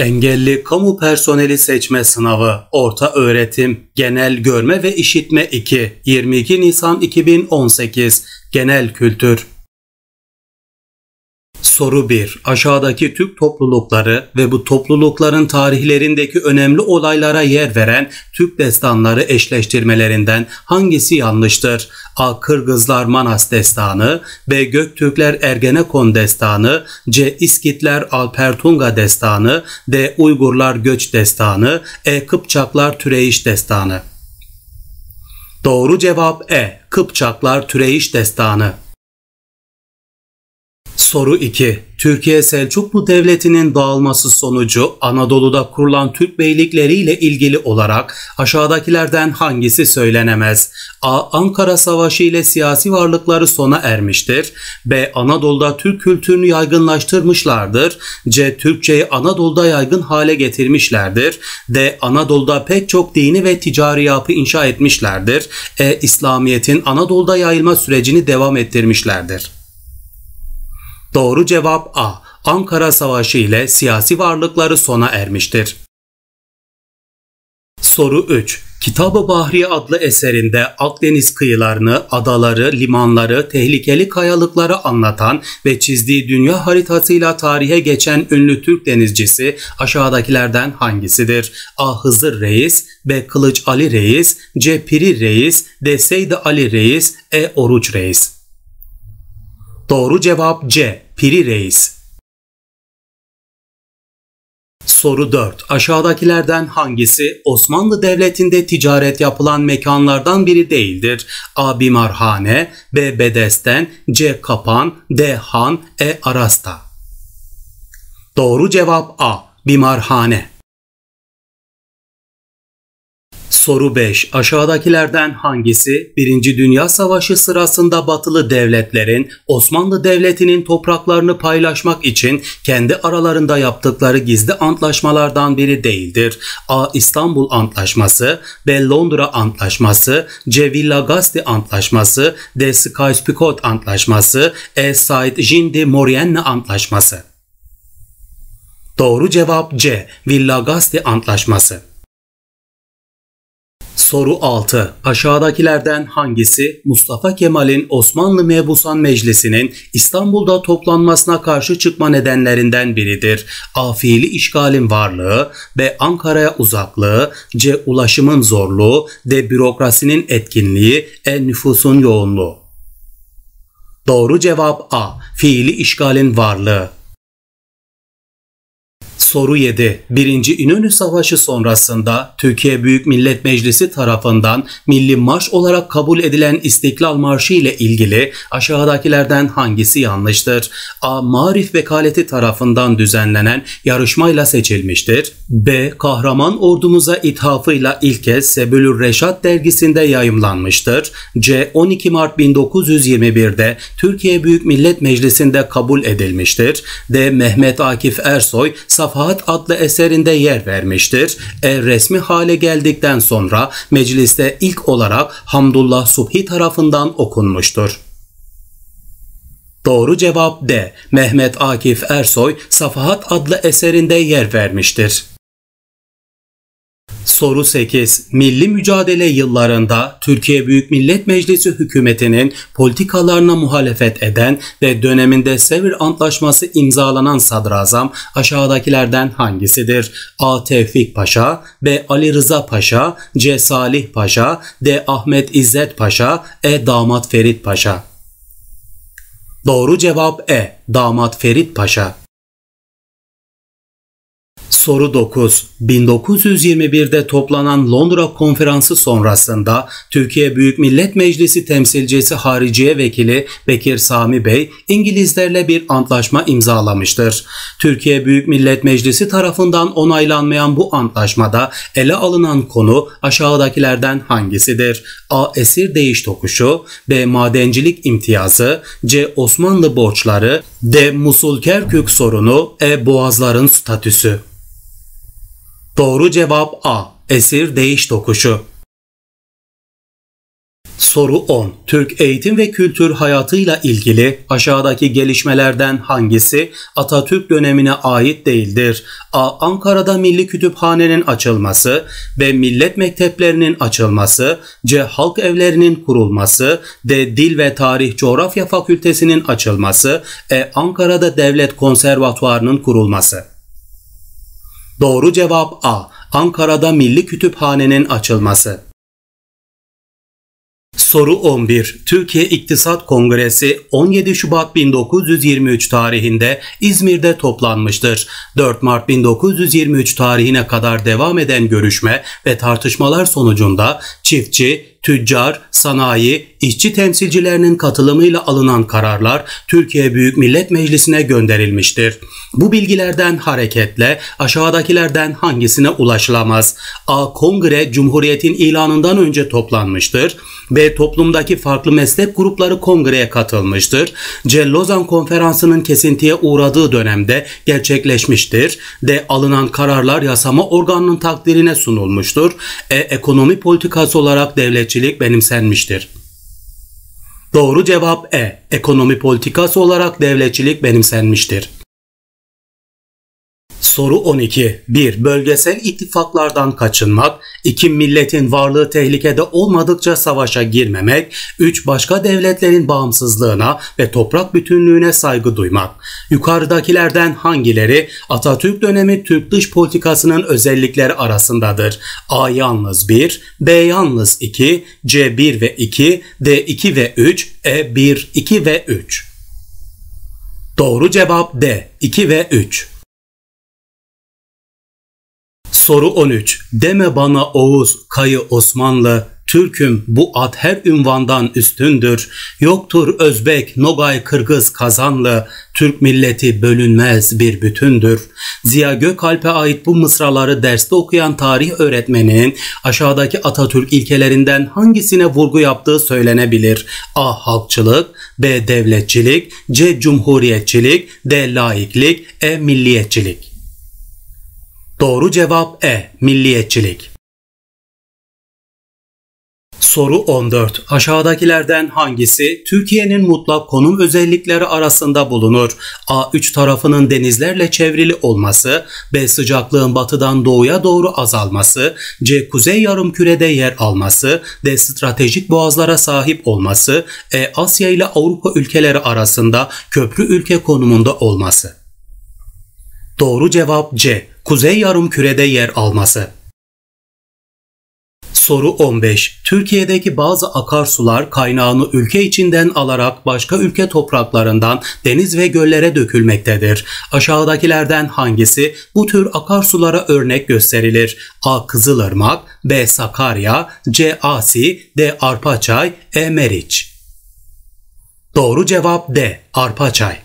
Engelli Kamu Personeli Seçme Sınavı Orta Öğretim Genel Görme ve İşitme 2 22 Nisan 2018 Genel Kültür Soru 1. Aşağıdaki Türk toplulukları ve bu toplulukların tarihlerindeki önemli olaylara yer veren Türk destanları eşleştirmelerinden hangisi yanlıştır? A. Kırgızlar Manas destanı, B. Göktürkler Ergenekon destanı, C. İskitler Alpertunga destanı, D. Uygurlar Göç destanı, E. Kıpçaklar Türeyiş destanı. Doğru cevap E. Kıpçaklar Türeyiş destanı. Soru 2. Türkiye Selçuklu Devleti'nin dağılması sonucu Anadolu'da kurulan Türk beylikleri ile ilgili olarak aşağıdakilerden hangisi söylenemez? A. Ankara Savaşı ile siyasi varlıkları sona ermiştir. B. Anadolu'da Türk kültürünü yaygınlaştırmışlardır. C. Türkçeyi Anadolu'da yaygın hale getirmişlerdir. D. Anadolu'da pek çok dini ve ticari yapı inşa etmişlerdir. E. İslamiyet'in Anadolu'da yayılma sürecini devam ettirmişlerdir. Doğru cevap A. Ankara Savaşı ile siyasi varlıkları sona ermiştir. Soru 3. Kitab-ı Bahri adlı eserinde Akdeniz kıyılarını, adaları, limanları, tehlikeli kayalıkları anlatan ve çizdiği dünya haritasıyla tarihe geçen ünlü Türk denizcisi aşağıdakilerden hangisidir? A. Hızır Reis, B. Kılıç Ali Reis, C. Piri Reis, D. Seydi Ali Reis, E. Oruç Reis. Doğru cevap C. Piri Reis. Soru 4. Aşağıdakilerden hangisi Osmanlı Devleti'nde ticaret yapılan mekanlardan biri değildir? A. Bimarhane B. Bedesten C. Kapan D. Han E. Arasta Doğru cevap A. Bimarhane Soru 5. Aşağıdakilerden hangisi 1. Dünya Savaşı sırasında batılı devletlerin Osmanlı Devleti'nin topraklarını paylaşmak için kendi aralarında yaptıkları gizli antlaşmalardan biri değildir? A. İstanbul Antlaşması B. Londra Antlaşması C. Villagasti Antlaşması D. sykes Antlaşması E. Said-Jindi-Morienne Antlaşması Doğru cevap C. Villagasti Antlaşması Soru 6. Aşağıdakilerden hangisi Mustafa Kemal'in Osmanlı Mebusan Meclisi'nin İstanbul'da toplanmasına karşı çıkma nedenlerinden biridir? A. Fiili işgalin varlığı, B. Ankara'ya uzaklığı, C. Ulaşımın zorluğu, D. Bürokrasinin etkinliği, E. Nüfusun yoğunluğu. Doğru cevap A. Fiili işgalin varlığı. Soru 7. 1. İnönü Savaşı sonrasında Türkiye Büyük Millet Meclisi tarafından milli marş olarak kabul edilen İstiklal Marşı ile ilgili aşağıdakilerden hangisi yanlıştır? A. Marif Vekaleti tarafından düzenlenen yarışmayla seçilmiştir. B. Kahraman ordumuza ithafıyla ilk kez Sebülür Reşat dergisinde yayımlanmıştır. C. 12 Mart 1921'de Türkiye Büyük Millet Meclisi'nde kabul edilmiştir. D. Mehmet Akif Ersoy Safa Şefaat adlı eserinde yer vermiştir. Ev resmi hale geldikten sonra mecliste ilk olarak Hamdullah Subhi tarafından okunmuştur. Doğru cevap D. Mehmet Akif Ersoy Safahat adlı eserinde yer vermiştir. Soru 8. Milli mücadele yıllarında Türkiye Büyük Millet Meclisi hükümetinin politikalarına muhalefet eden ve döneminde Sevr Antlaşması imzalanan sadrazam aşağıdakilerden hangisidir? A. Tevfik Paşa, B. Ali Rıza Paşa, C. Salih Paşa, D. Ahmet İzzet Paşa, E. Damat Ferit Paşa. Doğru cevap E. Damat Ferit Paşa. Soru 9. 1921'de toplanan Londra Konferansı sonrasında Türkiye Büyük Millet Meclisi temsilcisi Hariciye Vekili Bekir Sami Bey İngilizlerle bir antlaşma imzalamıştır. Türkiye Büyük Millet Meclisi tarafından onaylanmayan bu antlaşmada ele alınan konu aşağıdakilerden hangisidir? A. Esir değiş tokuşu B. Madencilik imtiyazı C. Osmanlı borçları D. Musul Kerkük sorunu E. Boğazların statüsü Doğru cevap A. Esir değiş tokuşu. Soru 10. Türk eğitim ve kültür hayatıyla ilgili aşağıdaki gelişmelerden hangisi Atatürk dönemine ait değildir? A. Ankara'da Milli Kütüphanenin açılması, ve Millet Mekteplerinin açılması, C. Halk evlerinin kurulması, D. Dil ve Tarih Coğrafya Fakültesinin açılması, E. Ankara'da Devlet Konservatuvarının kurulması. Doğru cevap A. Ankara'da Milli Kütüphane'nin açılması. Soru 11. Türkiye İktisat Kongresi 17 Şubat 1923 tarihinde İzmir'de toplanmıştır. 4 Mart 1923 tarihine kadar devam eden görüşme ve tartışmalar sonucunda çiftçi, tüccar, sanayi, işçi temsilcilerinin katılımıyla alınan kararlar Türkiye Büyük Millet Meclisi'ne gönderilmiştir. Bu bilgilerden hareketle aşağıdakilerden hangisine ulaşılamaz? A. Kongre Cumhuriyet'in ilanından önce toplanmıştır ve toplumdaki farklı meslek grupları kongreye katılmıştır. Cellozan Konferansı'nın kesintiye uğradığı dönemde gerçekleşmiştir D alınan kararlar yasama organının takdirine sunulmuştur. E, ekonomi politikası olarak devletçilik benimsenmiştir. Doğru cevap E. Ekonomi politikası olarak devletçilik benimsenmiştir. Soru 12. 1. Bölgesel ittifaklardan kaçınmak. 2. Milletin varlığı tehlikede olmadıkça savaşa girmemek. 3. Başka devletlerin bağımsızlığına ve toprak bütünlüğüne saygı duymak. Yukarıdakilerden hangileri Atatürk dönemi Türk dış politikasının özellikleri arasındadır? A yalnız 1, B yalnız 2, C 1 ve 2, D 2 ve 3, E 1, 2 ve 3. Doğru cevap D. 2 ve 3. Soru 13. Deme bana Oğuz, Kayı Osmanlı, Türk'üm bu ad her ünvandan üstündür. Yoktur Özbek, Nogay, Kırgız, Kazanlı, Türk milleti bölünmez bir bütündür. Ziya Gökalp'e ait bu mısraları derste okuyan tarih öğretmeninin aşağıdaki Atatürk ilkelerinden hangisine vurgu yaptığı söylenebilir. A. Halkçılık, B. Devletçilik, C. Cumhuriyetçilik, D. Laiklik, E. Milliyetçilik. Doğru cevap E. Milliyetçilik. Soru 14. Aşağıdakilerden hangisi Türkiye'nin mutlak konum özellikleri arasında bulunur? A3 tarafının denizlerle çevrili olması, B sıcaklığın batıdan doğuya doğru azalması, C kuzey yarımkürede yer alması, D stratejik boğazlara sahip olması, E Asya ile Avrupa ülkeleri arasında köprü ülke konumunda olması. Doğru cevap C kuzey yarım kürede yer alması. Soru 15. Türkiye'deki bazı akarsular kaynağını ülke içinden alarak başka ülke topraklarından deniz ve göllere dökülmektedir. Aşağıdakilerden hangisi bu tür akarsulara örnek gösterilir? A. Kızılırmak B. Sakarya C. Asi D. Arpaçay E. Meriç Doğru cevap D. Arpaçay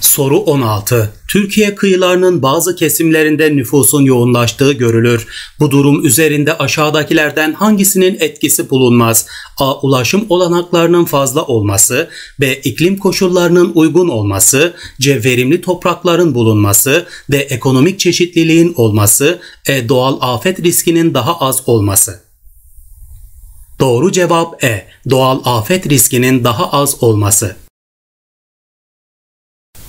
Soru 16. Türkiye kıyılarının bazı kesimlerinde nüfusun yoğunlaştığı görülür. Bu durum üzerinde aşağıdakilerden hangisinin etkisi bulunmaz? A. Ulaşım olanaklarının fazla olması, B. iklim koşullarının uygun olması, C. Verimli toprakların bulunması, D. Ekonomik çeşitliliğin olması, E. Doğal afet riskinin daha az olması. Doğru cevap E. Doğal afet riskinin daha az olması.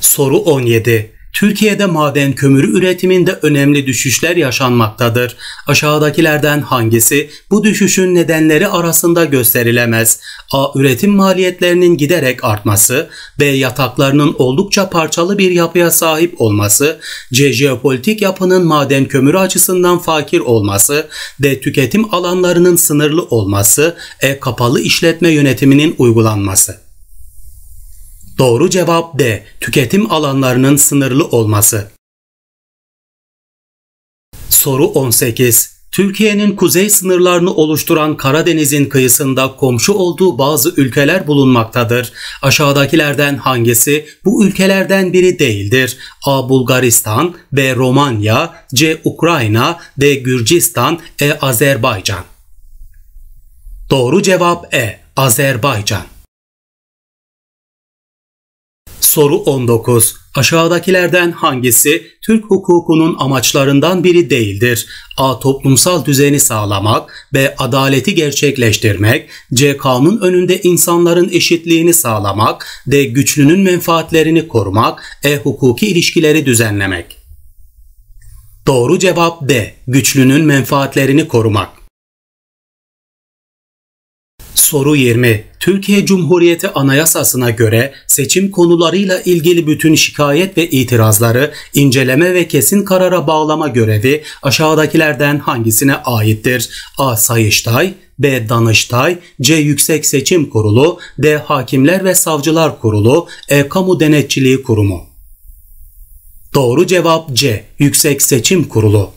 Soru 17. Türkiye'de maden kömürü üretiminde önemli düşüşler yaşanmaktadır. Aşağıdakilerden hangisi bu düşüşün nedenleri arasında gösterilemez? A. Üretim maliyetlerinin giderek artması. B. Yataklarının oldukça parçalı bir yapıya sahip olması. C. Jeopolitik yapının maden kömürü açısından fakir olması. D. Tüketim alanlarının sınırlı olması. E. Kapalı işletme yönetiminin uygulanması. Doğru cevap D. Tüketim alanlarının sınırlı olması. Soru 18. Türkiye'nin kuzey sınırlarını oluşturan Karadeniz'in kıyısında komşu olduğu bazı ülkeler bulunmaktadır. Aşağıdakilerden hangisi bu ülkelerden biri değildir? A. Bulgaristan B. Romanya C. Ukrayna D. Gürcistan E. Azerbaycan Doğru cevap E. Azerbaycan Soru 19. Aşağıdakilerden hangisi Türk hukukunun amaçlarından biri değildir? A. Toplumsal düzeni sağlamak, B. Adaleti gerçekleştirmek, C. Kanun önünde insanların eşitliğini sağlamak, D. Güçlünün menfaatlerini korumak, E. Hukuki ilişkileri düzenlemek. Doğru cevap D. Güçlünün menfaatlerini korumak. Soru 20. Türkiye Cumhuriyeti Anayasası'na göre seçim konularıyla ilgili bütün şikayet ve itirazları inceleme ve kesin karara bağlama görevi aşağıdakilerden hangisine aittir? A. Sayıştay, B. Danıştay, C. Yüksek Seçim Kurulu, D. Hakimler ve Savcılar Kurulu, E. Kamu Denetçiliği Kurumu. Doğru cevap C. Yüksek Seçim Kurulu.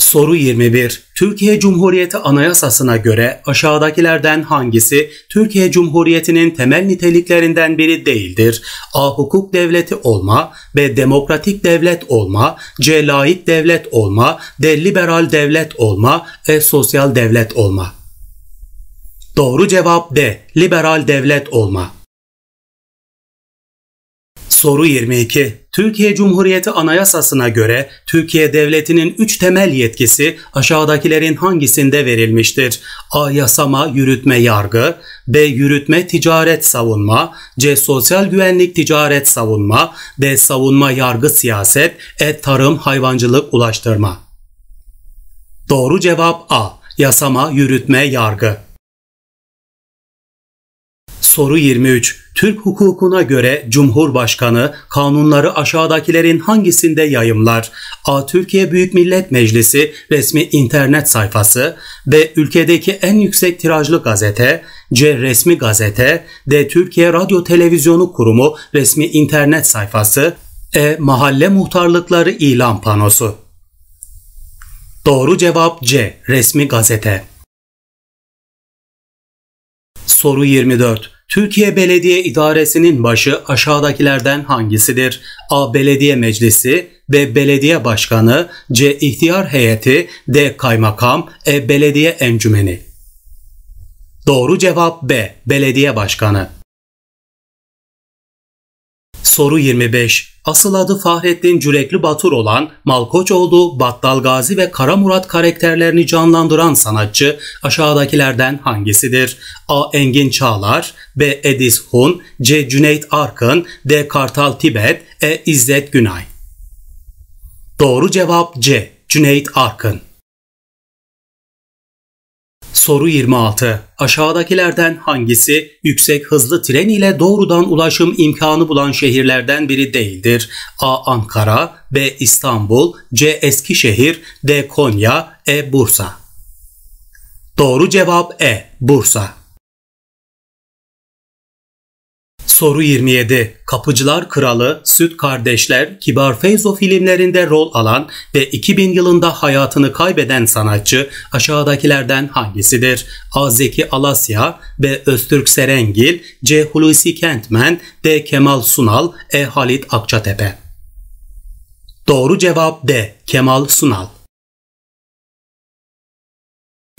Soru 21. Türkiye Cumhuriyeti Anayasası'na göre aşağıdakilerden hangisi Türkiye Cumhuriyeti'nin temel niteliklerinden biri değildir? A. Hukuk devleti olma, B. Demokratik devlet olma, C. Laik devlet olma, D. Liberal devlet olma, E. Sosyal devlet olma. Doğru cevap D. Liberal devlet olma. Soru 22. Türkiye Cumhuriyeti Anayasası'na göre Türkiye Devleti'nin üç temel yetkisi aşağıdakilerin hangisinde verilmiştir? A. Yasama, yürütme, yargı. B. Yürütme, ticaret, savunma. C. Sosyal güvenlik, ticaret, savunma. D. Savunma, yargı, siyaset. E. Tarım, hayvancılık, ulaştırma. Doğru cevap A. Yasama, yürütme, yargı. Soru 23. Türk hukukuna göre Cumhurbaşkanı kanunları aşağıdakilerin hangisinde yayımlar? A. Türkiye Büyük Millet Meclisi resmi internet sayfası B. Ülkedeki en yüksek tirajlı gazete C. Resmi gazete D. Türkiye Radyo Televizyonu Kurumu resmi internet sayfası E. Mahalle muhtarlıkları ilan panosu Doğru cevap C. Resmi gazete Soru 24 Türkiye Belediye İdaresi'nin başı aşağıdakilerden hangisidir? A. Belediye Meclisi B. Belediye Başkanı C. İhtiyar Heyeti D. Kaymakam E. Belediye Encümeni Doğru cevap B. Belediye Başkanı Soru 25. Asıl adı Fahrettin Cürekli Batur olan Malkoçoğlu, Battal Gazi ve Kara Murat karakterlerini canlandıran sanatçı aşağıdakilerden hangisidir? A. Engin Çağlar, B. Edis Hun, C. Cüneyt Arkın, D. Kartal Tibet, E. İzzet Günay. Doğru cevap C. Cüneyt Arkın. Soru 26. Aşağıdakilerden hangisi yüksek hızlı tren ile doğrudan ulaşım imkanı bulan şehirlerden biri değildir? A. Ankara B. İstanbul C. Eskişehir D. Konya E. Bursa Doğru cevap E. Bursa Soru 27. Kapıcılar Kralı, Süt Kardeşler, Kibar Feyzo filmlerinde rol alan ve 2000 yılında hayatını kaybeden sanatçı aşağıdakilerden hangisidir? A. Zeki Alasya B. Öztürk Serengil, C. Hulusi Kentmen, D. Kemal Sunal, E. Halit Akçatepe. Doğru cevap D. Kemal Sunal.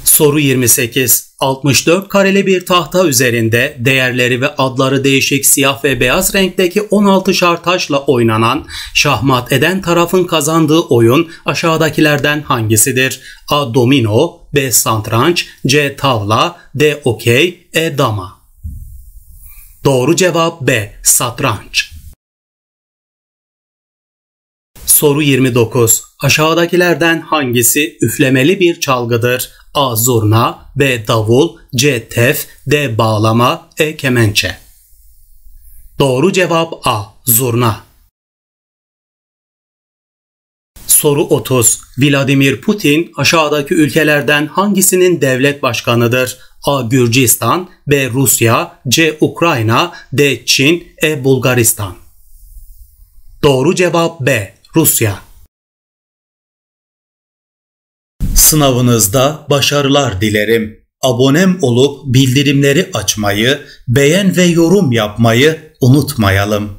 Soru 28. 64 kareli bir tahta üzerinde değerleri ve adları değişik siyah ve beyaz renkteki 16 şar taşla oynanan şahmat eden tarafın kazandığı oyun aşağıdakilerden hangisidir? A. Domino B. Santranç C. Tavla D. Okey E. Dama Doğru cevap B. Satranç Soru 29. Aşağıdakilerden hangisi üflemeli bir çalgıdır? A. Zurna B. Davul C. Tef D. Bağlama E. Kemençe Doğru cevap A. Zurna Soru 30. Vladimir Putin aşağıdaki ülkelerden hangisinin devlet başkanıdır? A. Gürcistan B. Rusya C. Ukrayna D. Çin E. Bulgaristan Doğru cevap B. Rusya Sınavınızda başarılar dilerim. Abonem olup bildirimleri açmayı, beğen ve yorum yapmayı unutmayalım.